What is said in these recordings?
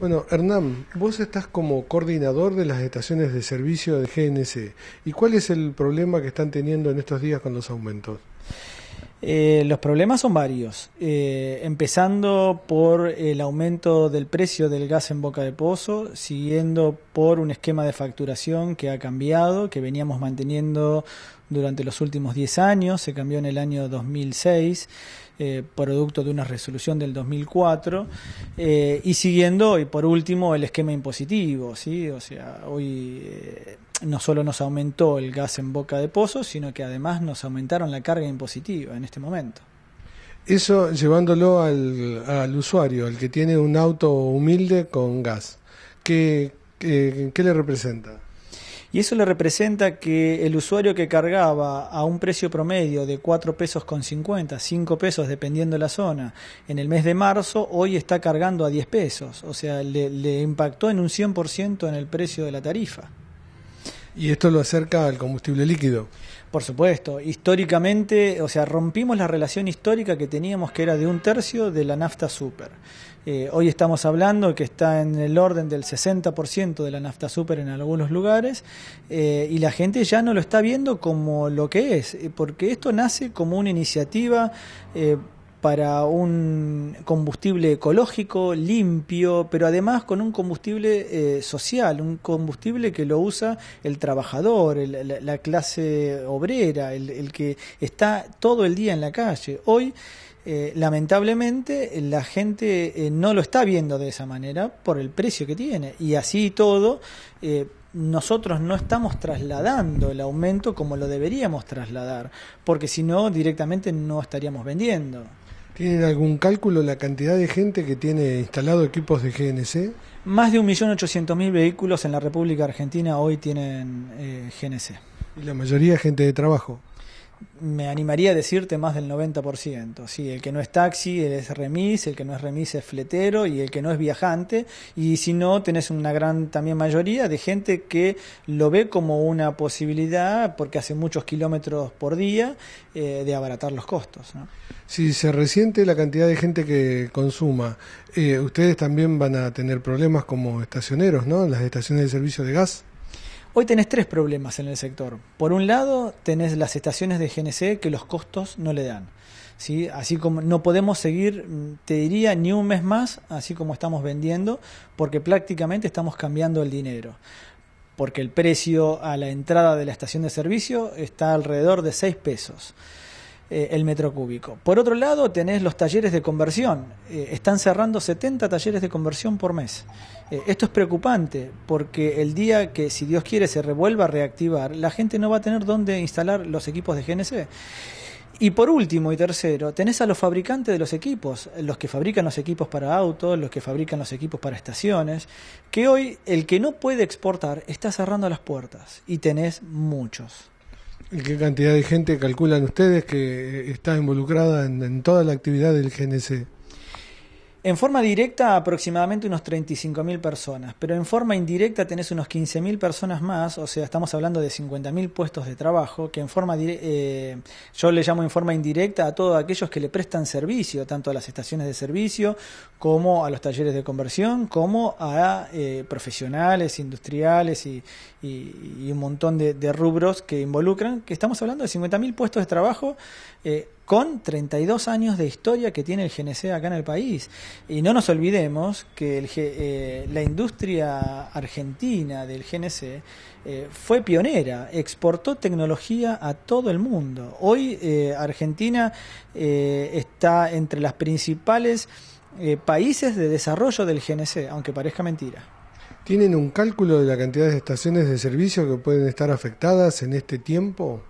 Bueno, Hernán, vos estás como coordinador de las estaciones de servicio de GNC. ¿Y cuál es el problema que están teniendo en estos días con los aumentos? Eh, los problemas son varios, eh, empezando por el aumento del precio del gas en boca de pozo, siguiendo por un esquema de facturación que ha cambiado, que veníamos manteniendo durante los últimos 10 años, se cambió en el año 2006, eh, producto de una resolución del 2004, y siguiendo, y por último, el esquema impositivo, ¿sí? O sea, hoy no solo nos aumentó el gas en boca de pozo, sino que además nos aumentaron la carga impositiva en este momento. Eso llevándolo al, usuario, al que tiene un auto humilde con gas. ¿Qué, le representa? Y eso le representa que el usuario que cargaba a un precio promedio de 4 pesos con 50, 5 pesos dependiendo de la zona, en el mes de marzo, hoy está cargando a 10 pesos. O sea, le, le impactó en un 100% en el precio de la tarifa. Y esto lo acerca al combustible líquido. Por supuesto, históricamente, o sea, rompimos la relación histórica que teníamos que era de un tercio de la nafta super. Eh, hoy estamos hablando que está en el orden del 60% de la nafta super en algunos lugares eh, y la gente ya no lo está viendo como lo que es, eh, porque esto nace como una iniciativa para un combustible ecológico, limpio, pero además con un combustible eh, social, un combustible que lo usa el trabajador, la, clase obrera, el, que está todo el día en la calle. Hoy, eh, lamentablemente, la gente eh, no lo está viendo de esa manera por el precio que tiene. Y así todo nosotros no estamos trasladando el aumento como lo deberíamos trasladar, porque si no, directamente no estaríamos vendiendo. ¿Tienen algún cálculo la cantidad de gente que tiene instalado equipos de GNC? Más de 1.800.000 vehículos en la República Argentina hoy tienen eh, GNC. ¿Y la mayoría gente de trabajo? me animaría a decirte más del 90%. Sí, el que no es taxi es remis, el que no es remis es fletero y el que no es viajante. Y si no, tenés una gran también mayoría de gente que lo ve como una posibilidad porque hace muchos kilómetros por día eh, de abaratar los costos. Si se resiente la cantidad de gente que consuma, eh, ustedes también van a tener problemas como estacioneros, ¿no? Las estaciones de servicio de gas. Hoy tenés tres problemas en el sector. Por un lado, tenés las estaciones de GNC que los costos no le dan. Así como no podemos seguir, mm, te diría, ni un mes más, así como estamos vendiendo, porque prácticamente estamos cambiando el dinero. Porque el precio a la entrada de la estación de servicio está alrededor de 6 pesos. Eh, el metro cúbico. Por otro lado, tenés los talleres de conversión. Eh, están cerrando 70 talleres de conversión por mes. Eh, esto es preocupante porque el día que, si Dios quiere, se revuelva a reactivar, la gente no va a tener dónde instalar los equipos de GNC. Y por último y tercero, tenés a los fabricantes de los equipos, los que fabrican los equipos para autos, los que fabrican los equipos para estaciones, que hoy el que no puede exportar está cerrando las puertas y tenés muchos. ¿Y qué cantidad de gente calculan ustedes que eh, está involucrada en, en toda la actividad del GNC? En forma directa aproximadamente unos 35.000 personas, pero en forma indirecta tenés unos 15.000 personas más, o sea, estamos hablando de 50.000 puestos de trabajo, que en forma eh, yo le llamo en forma indirecta a todos aquellos que le prestan servicio, tanto a las estaciones de servicio como a los talleres de conversión, como a eh, profesionales, industriales y, un montón de, rubros que involucran, que estamos hablando de 50.000 puestos de trabajo. Eh, con 32 años de historia que tiene el GNC acá en el país. Y no nos olvidemos que el, eh, la industria argentina del GNC eh, fue pionera, exportó tecnología a todo el mundo. Hoy eh, Argentina está entre las principales países de desarrollo del GNC, aunque parezca mentira. ¿Tienen un cálculo de la cantidad de estaciones de servicio que pueden estar afectadas en este tiempo?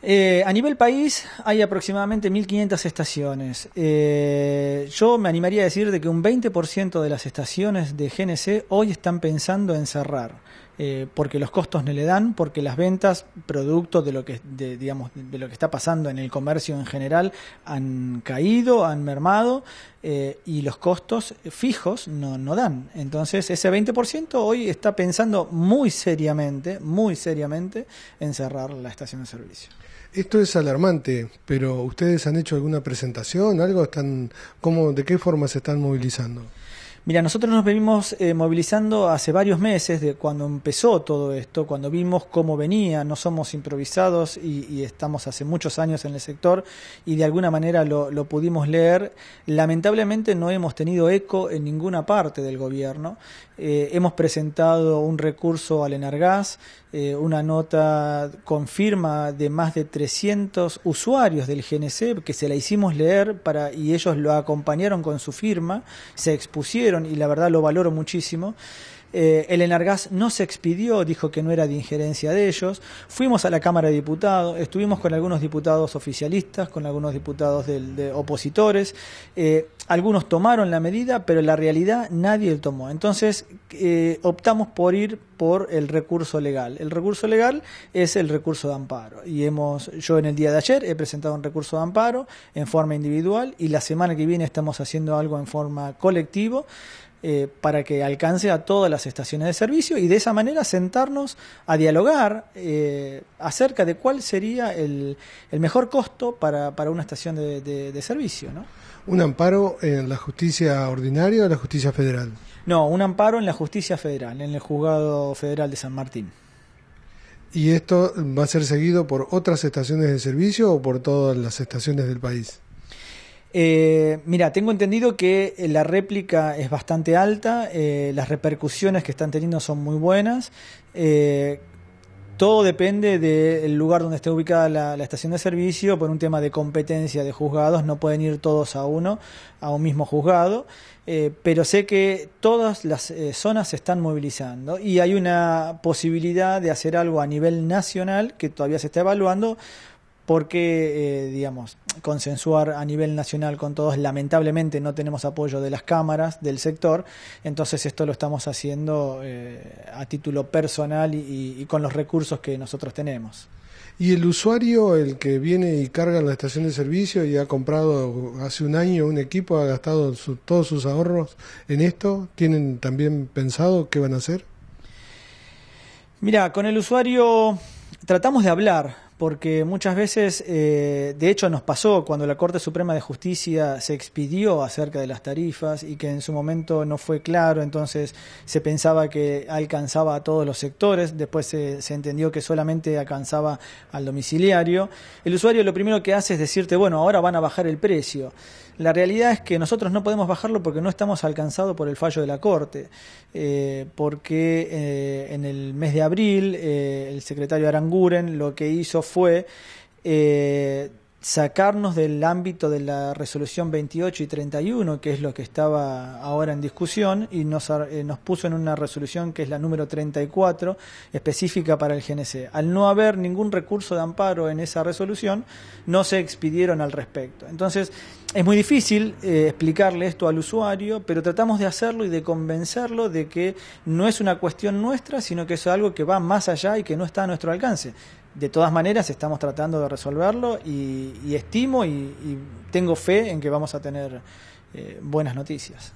Eh, a nivel país hay aproximadamente 1.500 estaciones. Eh, yo me animaría a decir de que un 20% de las estaciones de GNC hoy están pensando en cerrar. Eh, porque los costos no le dan, porque las ventas, producto de lo que digamos de lo que está pasando en el comercio en general, han caído, han mermado eh, y los costos fijos no, no dan. Entonces ese 20% hoy está pensando muy seriamente, muy seriamente en cerrar la estación de servicio. Esto es alarmante, pero ¿ustedes han hecho alguna presentación, algo? ¿De qué forma se están movilizando? Mira, nosotros nos venimos eh, movilizando hace varios meses de cuando empezó todo esto, cuando vimos cómo venía, no somos improvisados y, estamos hace muchos años en el sector y de alguna manera lo, pudimos leer. Lamentablemente no hemos tenido eco en ninguna parte del gobierno. Eh, hemos presentado un recurso al Enargas, eh, una nota con firma de más de 300 usuarios del GNC que se la hicimos leer para, y ellos lo acompañaron con su firma, se expusieron y la verdad lo valoro muchísimo. Eh, el Enargas no se expidió, dijo que no era de injerencia de ellos. Fuimos a la Cámara de Diputados, estuvimos con algunos diputados oficialistas, con algunos diputados de opositores. Eh, algunos tomaron la medida, pero la realidad nadie la tomó. Entonces eh, optamos por ir por el recurso legal. El recurso legal es el recurso de amparo. Y hemos, yo en el día de ayer he presentado un recurso de amparo en forma individual y la semana que viene estamos haciendo algo en forma colectivo. Eh, para que alcance a todas las estaciones de servicio y de esa manera sentarnos a dialogar eh, acerca de cuál sería el, el mejor costo para, para, una estación de, de, servicio. ¿no? ¿Un amparo en la justicia ordinaria o la justicia federal? No, un amparo en la justicia federal, en el Juzgado Federal de San Martín. ¿Y esto va a ser seguido por otras estaciones de servicio o por todas las estaciones del país? Eh, mira, tengo entendido que eh, la réplica es bastante alta, eh, las repercusiones que están teniendo son muy buenas. todo depende del lugar donde esté ubicada la, estación de servicio. Por un tema de competencia de juzgados, no pueden ir todos a uno, a un mismo juzgado. pero sé que todas las zonas se están movilizando y hay una posibilidad de hacer algo a nivel nacional que todavía se está evaluando porque, eh, digamos, consensuar a nivel nacional con todos, lamentablemente no tenemos apoyo de las cámaras, del sector, entonces esto lo estamos haciendo eh, a título personal y, con los recursos que nosotros tenemos. Y el usuario, el que viene y carga en la estación de servicio y ha comprado hace un año un equipo, ha gastado todos sus ahorros en esto, ¿tienen también pensado qué van a hacer? Mira, con el usuario tratamos de hablar, porque muchas veces, eh, de hecho nos pasó cuando la Corte Suprema de Justicia se expidió acerca de las tarifas y que en su momento no fue claro, entonces se pensaba que alcanzaba a todos los sectores, después se, entendió que solamente alcanzaba al domiciliario, el usuario lo primero que hace es decirte, bueno, ahora van a bajar el precio. La realidad es que nosotros no podemos bajarlo porque no estamos alcanzados por el fallo de la Corte, eh, porque eh, en el mes de abril el secretario Aranguren lo que hizo fue eh, sacarnos del ámbito de la resolución 28 y 31, que es lo que estaba ahora en discusión, y nos, eh, nos puso en una resolución que es la número 34, específica para el GNC. Al no haber ningún recurso de amparo en esa resolución, no se expidieron al respecto. Entonces, es muy difícil eh, explicarle esto al usuario, pero tratamos de hacerlo y de convencerlo de que no es una cuestión nuestra, sino que es algo que va más allá y que no está a nuestro alcance de todas maneras estamos tratando de resolverlo y, estimo y, tengo fe en que vamos a tener eh, buenas noticias.